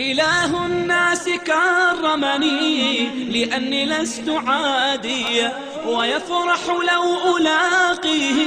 إله الناس كرمني لأني لست عاديا ويفرح لو ألاقيه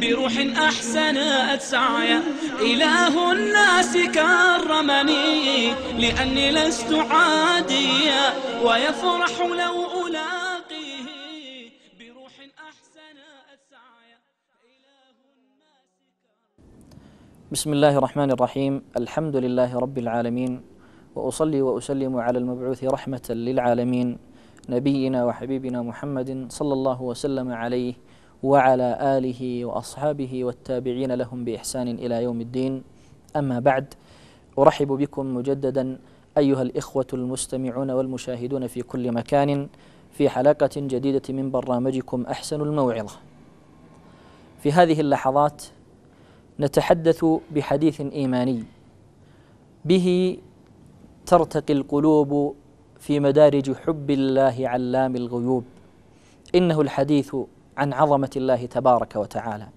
بروح أحسنت سعيا إله الناس كرمني لأني لست عاديا ويفرح لو ألاقيه بسم الله الرحمن الرحيم الحمد لله رب العالمين واصلي واسلم على المبعوث رحمه للعالمين نبينا وحبيبنا محمد صلى الله وسلم عليه وعلى اله واصحابه والتابعين لهم باحسان الى يوم الدين اما بعد ارحب بكم مجددا ايها الاخوه المستمعون والمشاهدون في كل مكان في حلقه جديده من برنامجكم احسن الموعظه في هذه اللحظات نتحدث بحديث ايماني به ترتقي القلوب في مدارج حب الله علام الغيوب انه الحديث عن عظمه الله تبارك وتعالى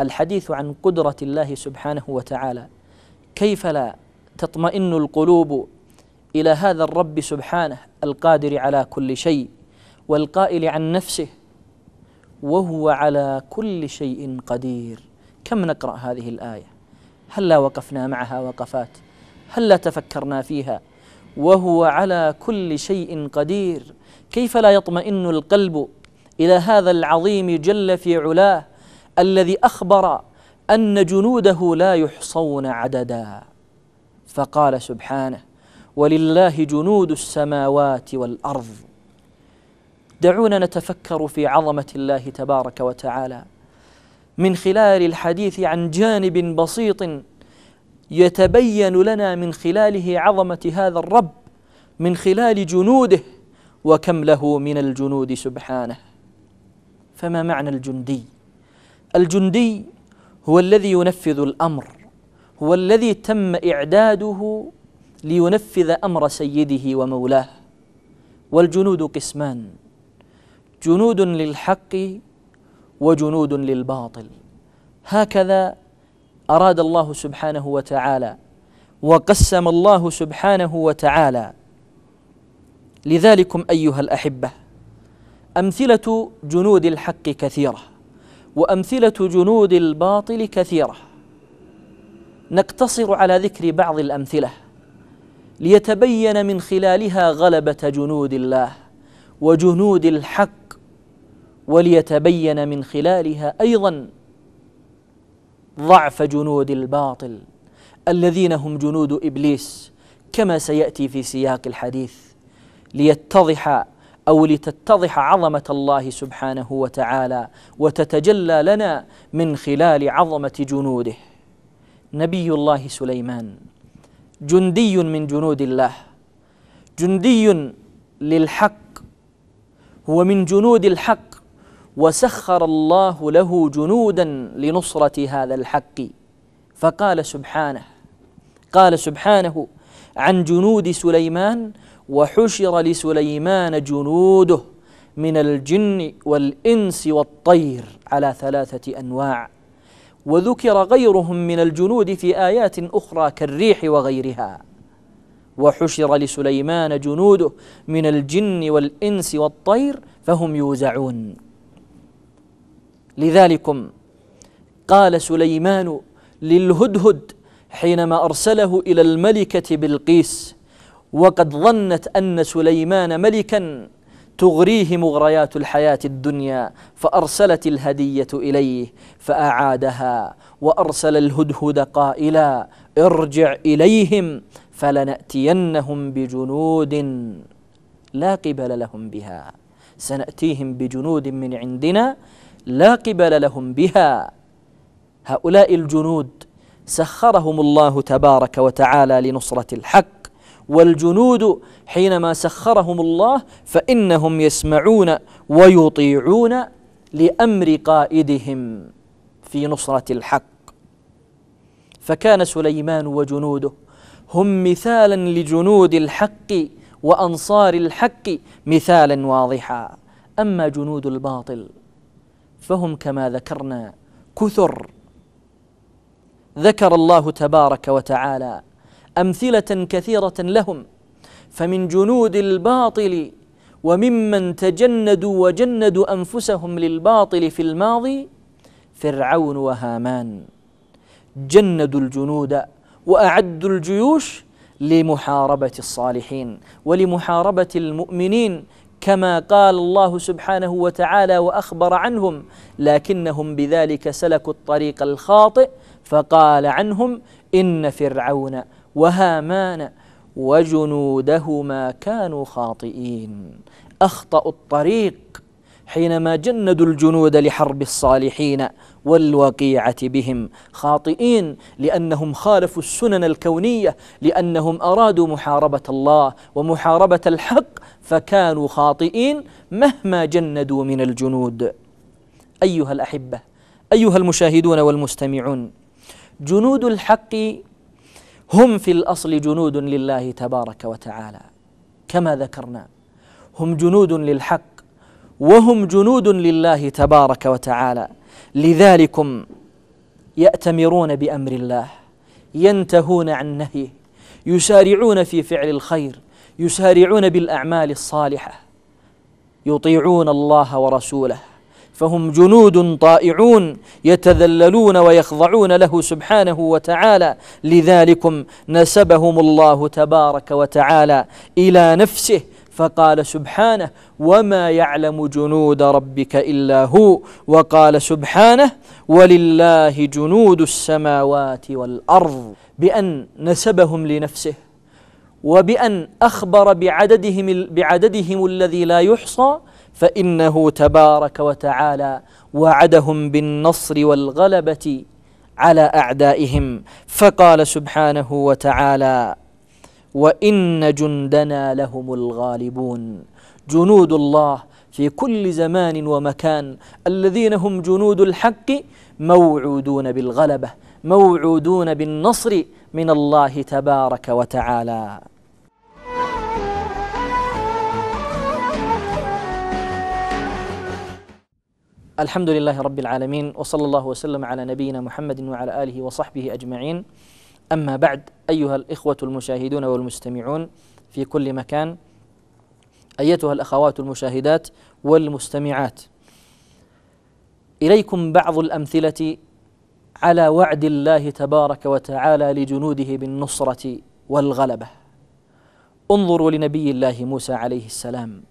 الحديث عن قدره الله سبحانه وتعالى كيف لا تطمئن القلوب الى هذا الرب سبحانه القادر على كل شيء والقائل عن نفسه وهو على كل شيء قدير كم نقرأ هذه الآية هل لا وقفنا معها وقفات هل لا تفكرنا فيها وهو على كل شيء قدير كيف لا يطمئن القلب إلى هذا العظيم جل في علاه الذي أخبر أن جنوده لا يحصون عددا فقال سبحانه ولله جنود السماوات والأرض دعونا نتفكر في عظمة الله تبارك وتعالى من خلال الحديث عن جانب بسيط يتبين لنا من خلاله عظمه هذا الرب من خلال جنوده وكم له من الجنود سبحانه فما معنى الجندي الجندي هو الذي ينفذ الامر هو الذي تم اعداده لينفذ امر سيده ومولاه والجنود قسمان جنود للحق وجنود للباطل هكذا أراد الله سبحانه وتعالى وقسم الله سبحانه وتعالى لذلكم أيها الأحبة أمثلة جنود الحق كثيرة وأمثلة جنود الباطل كثيرة نقتصر على ذكر بعض الأمثلة ليتبين من خلالها غلبة جنود الله وجنود الحق وليتبين من خلالها ايضا ضعف جنود الباطل الذين هم جنود ابليس كما سياتي في سياق الحديث ليتضح او لتتضح عظمه الله سبحانه وتعالى وتتجلى لنا من خلال عظمه جنوده نبي الله سليمان جندي من جنود الله جندي للحق هو من جنود الحق وسخر الله له جنودا لنصرة هذا الحق فقال سبحانه قال سبحانه عن جنود سليمان وحشر لسليمان جنوده من الجن والإنس والطير على ثلاثة أنواع وذكر غيرهم من الجنود في آيات أخرى كالريح وغيرها وحشر لسليمان جنوده من الجن والإنس والطير فهم يوزعون لذلكم قال سليمان للهدهد حينما ارسله الى الملكه بلقيس وقد ظنت ان سليمان ملكا تغريه مغريات الحياه الدنيا فارسلت الهديه اليه فاعادها وارسل الهدهد قائلا ارجع اليهم فلناتينهم بجنود لا قبل لهم بها سناتيهم بجنود من عندنا لا قبل لهم بها هؤلاء الجنود سخرهم الله تبارك وتعالى لنصرة الحق والجنود حينما سخرهم الله فإنهم يسمعون ويطيعون لأمر قائدهم في نصرة الحق فكان سليمان وجنوده هم مثالا لجنود الحق وأنصار الحق مثالا واضحا أما جنود الباطل فهم كما ذكرنا كثر ذكر الله تبارك وتعالى امثله كثيره لهم فمن جنود الباطل وممن تجندوا وجندوا انفسهم للباطل في الماضي فرعون وهامان جندوا الجنود واعدوا الجيوش لمحاربه الصالحين ولمحاربه المؤمنين كما قال الله سبحانه وتعالى واخبر عنهم لكنهم بذلك سلكوا الطريق الخاطئ فقال عنهم ان فرعون وهامان وجنودهما كانوا خاطئين اخطاوا الطريق حينما جندوا الجنود لحرب الصالحين والوقيعه بهم خاطئين لانهم خالفوا السنن الكونيه لانهم ارادوا محاربه الله ومحاربه الحق فكانوا خاطئين مهما جندوا من الجنود أيها الأحبة أيها المشاهدون والمستمعون جنود الحق هم في الأصل جنود لله تبارك وتعالى كما ذكرنا هم جنود للحق وهم جنود لله تبارك وتعالى لذلكم يأتمرون بأمر الله ينتهون عن نهيه يسارعون في فعل الخير يسارعون بالاعمال الصالحه يطيعون الله ورسوله فهم جنود طائعون يتذللون ويخضعون له سبحانه وتعالى لذلكم نسبهم الله تبارك وتعالى الى نفسه فقال سبحانه وما يعلم جنود ربك الا هو وقال سبحانه ولله جنود السماوات والارض بان نسبهم لنفسه وبأن أخبر بعددهم بعددهم الذي لا يحصى فإنه تبارك وتعالى وعدهم بالنصر والغلبة على أعدائهم فقال سبحانه وتعالى وإن جندنا لهم الغالبون جنود الله في كل زمان ومكان الذين هم جنود الحق موعودون بالغلبة موعودون بالنصر من الله تبارك وتعالى الحمد لله رب العالمين وصلى الله وسلم على نبينا محمد وعلى اله وصحبه اجمعين اما بعد ايها الاخوه المشاهدون والمستمعون في كل مكان ايتها الاخوات المشاهدات والمستمعات اليكم بعض الامثله على وعد الله تبارك وتعالى لجنوده بالنصرة والغلبة انظروا لنبي الله موسى عليه السلام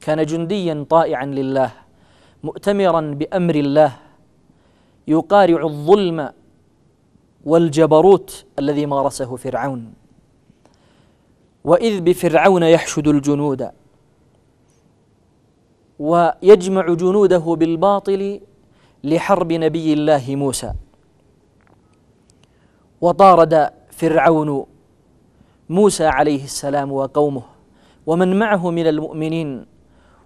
كان جنديا طائعا لله مؤتمرا بأمر الله يقارع الظلم والجبروت الذي مارسه فرعون وإذ بفرعون يحشد الجنود ويجمع جنوده بالباطل لحرب نبي الله موسى وطارد فرعون موسى عليه السلام وقومه ومن معه من المؤمنين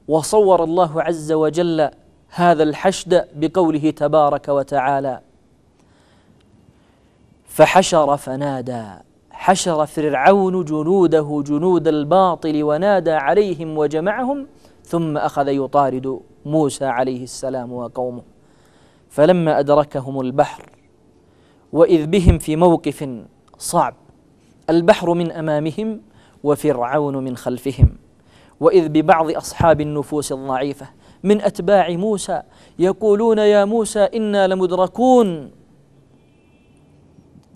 وصور الله عز وجل هذا الحشد بقوله تبارك وتعالى فحشر فنادى حشر فرعون جنوده جنود الباطل ونادى عليهم وجمعهم ثم اخذ يطارد موسى عليه السلام وقومه فلما ادركهم البحر وإذ بهم في موقف صعب البحر من أمامهم وفرعون من خلفهم وإذ ببعض أصحاب النفوس الضعيفة من أتباع موسى يقولون يا موسى إنا لمدركون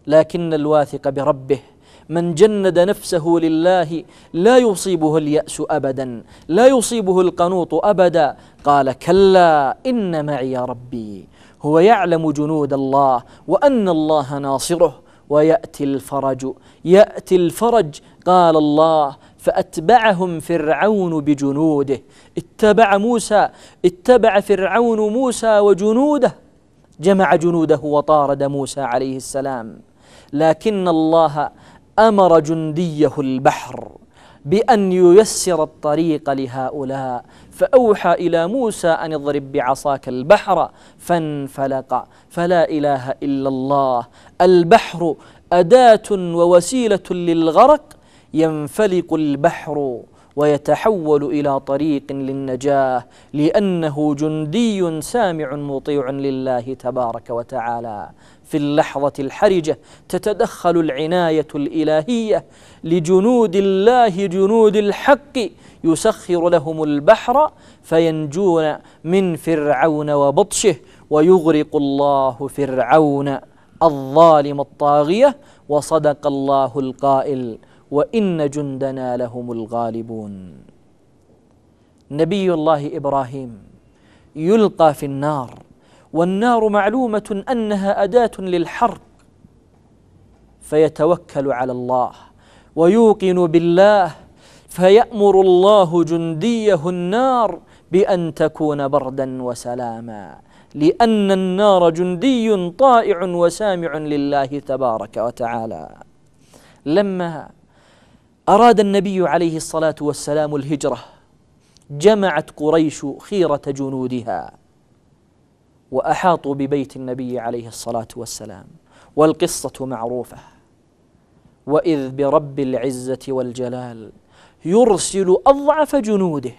لكن الواثق بربه من جند نفسه لله لا يصيبه اليأس أبدا لا يصيبه القنوط أبدا قال كلا إن معي ربي هو يعلم جنود الله وأن الله ناصره ويأتي الفرج يأتي الفرج قال الله فأتبعهم فرعون بجنوده اتبع موسى اتبع فرعون موسى وجنوده جمع جنوده وطارد موسى عليه السلام لكن الله أمر جنديه البحر بأن ييسر الطريق لهؤلاء فأوحى إلى موسى أن اضرب بعصاك البحر فانفلق فلا إله إلا الله البحر أداة ووسيلة للغرق ينفلق البحر ويتحول إلى طريق للنجاة لأنه جندي سامع مطيع لله تبارك وتعالى في اللحظة الحرجة تتدخل العناية الإلهية لجنود الله جنود الحق يسخر لهم البحر فينجون من فرعون وبطشه ويغرق الله فرعون الظالم الطاغية وصدق الله القائل وإن جندنا لهم الغالبون نبي الله إبراهيم يلقى في النار والنار معلومة أنها أداة للحرب فيتوكل على الله ويوقن بالله فيأمر الله جنديه النار بأن تكون بردا وسلاما لأن النار جندي طائع وسامع لله تبارك وتعالى لما أراد النبي عليه الصلاة والسلام الهجرة جمعت قريش خيرة جنودها وأحاطوا ببيت النبي عليه الصلاة والسلام والقصة معروفة وإذ برب العزة والجلال يرسل أضعف جنوده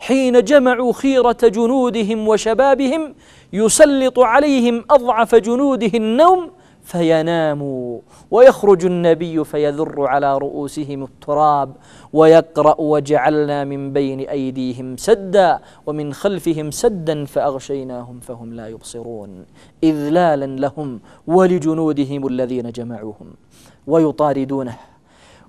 حين جمعوا خيرة جنودهم وشبابهم يسلط عليهم أضعف جنوده النوم فيناموا ويخرج النبي فيذر على رؤوسهم التراب ويقرا وجعلنا من بين ايديهم سدا ومن خلفهم سدا فاغشيناهم فهم لا يبصرون اذلالا لهم ولجنودهم الذين جمعوهم ويطاردونه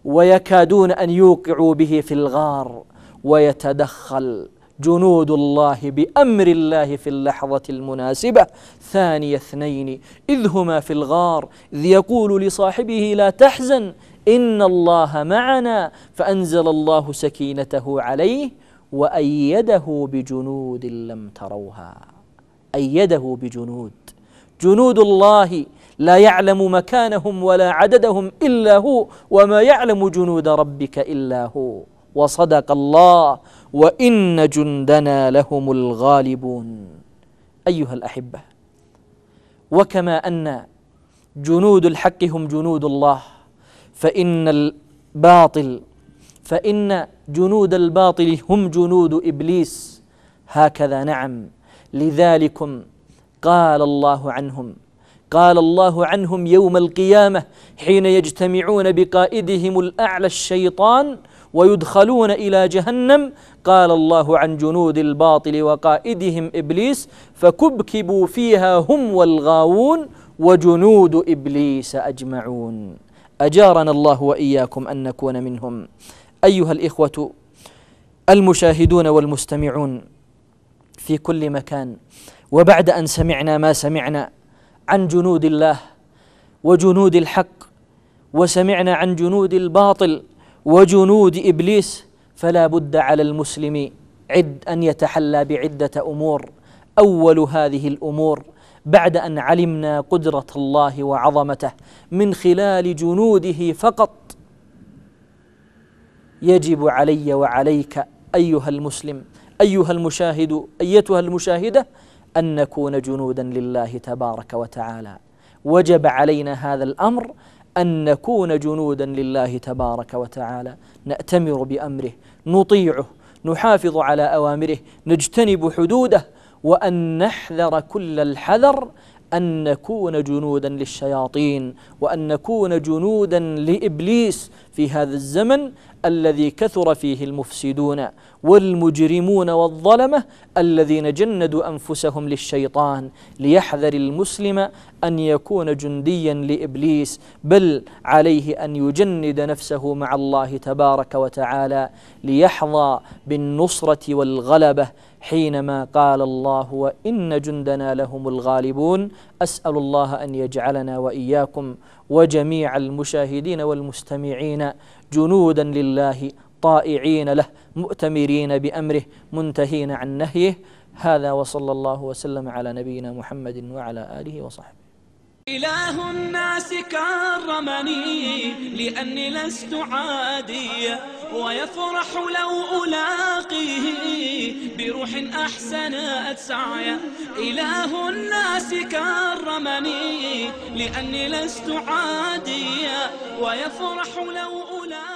ويكادون ان يوقعوا به في الغار ويتدخل جنود الله بأمر الله في اللحظة المناسبة ثاني اثنين إذ هما في الغار إذ يقول لصاحبه لا تحزن إن الله معنا فأنزل الله سكينته عليه وأيده بجنود لم تروها أيده بجنود جنود الله لا يعلم مكانهم ولا عددهم إلا هو وما يعلم جنود ربك إلا هو وصدق الله وإن جندنا لهم الغالبون أيها الأحبة وكما أن جنود الحق هم جنود الله فإن الباطل فإن جنود الباطل هم جنود إبليس هكذا نعم لذلكم قال الله عنهم قال الله عنهم يوم القيامة حين يجتمعون بقائدهم الأعلى الشيطان ويدخلون الى جهنم قال الله عن جنود الباطل وقائدهم ابليس فكبكبوا فيها هم والغاوون وجنود ابليس اجمعون اجارنا الله واياكم ان نكون منهم ايها الاخوه المشاهدون والمستمعون في كل مكان وبعد ان سمعنا ما سمعنا عن جنود الله وجنود الحق وسمعنا عن جنود الباطل وجنود ابليس فلا بد على المسلم عد ان يتحلى بعده امور اول هذه الامور بعد ان علمنا قدره الله وعظمته من خلال جنوده فقط يجب علي وعليك ايها المسلم ايها المشاهد ايتها المشاهده ان نكون جنودا لله تبارك وتعالى وجب علينا هذا الامر أن نكون جنودا لله تبارك وتعالى نأتمر بأمره نطيعه نحافظ على أوامره نجتنب حدوده وأن نحذر كل الحذر أن نكون جنودا للشياطين وأن نكون جنودا لإبليس في هذا الزمن الذي كثر فيه المفسدون والمجرمون والظلمه الذين جندوا انفسهم للشيطان ليحذر المسلم ان يكون جنديا لابليس بل عليه ان يجند نفسه مع الله تبارك وتعالى ليحظى بالنصره والغلبه حينما قال الله وان جندنا لهم الغالبون اسال الله ان يجعلنا واياكم وجميع المشاهدين والمستمعين جنودا لله طائعين له مؤتمرين بأمره منتهين عن نهيه هذا وصلى الله وسلم على نبينا محمد وعلى آله وصحبه إله الناس كرمني لأني لست عاديا ويفرح لو ألاقيه بروح أحسنت سعيا إله الناس كرمني لأني لست عاديا ويفرح لو ألاقيه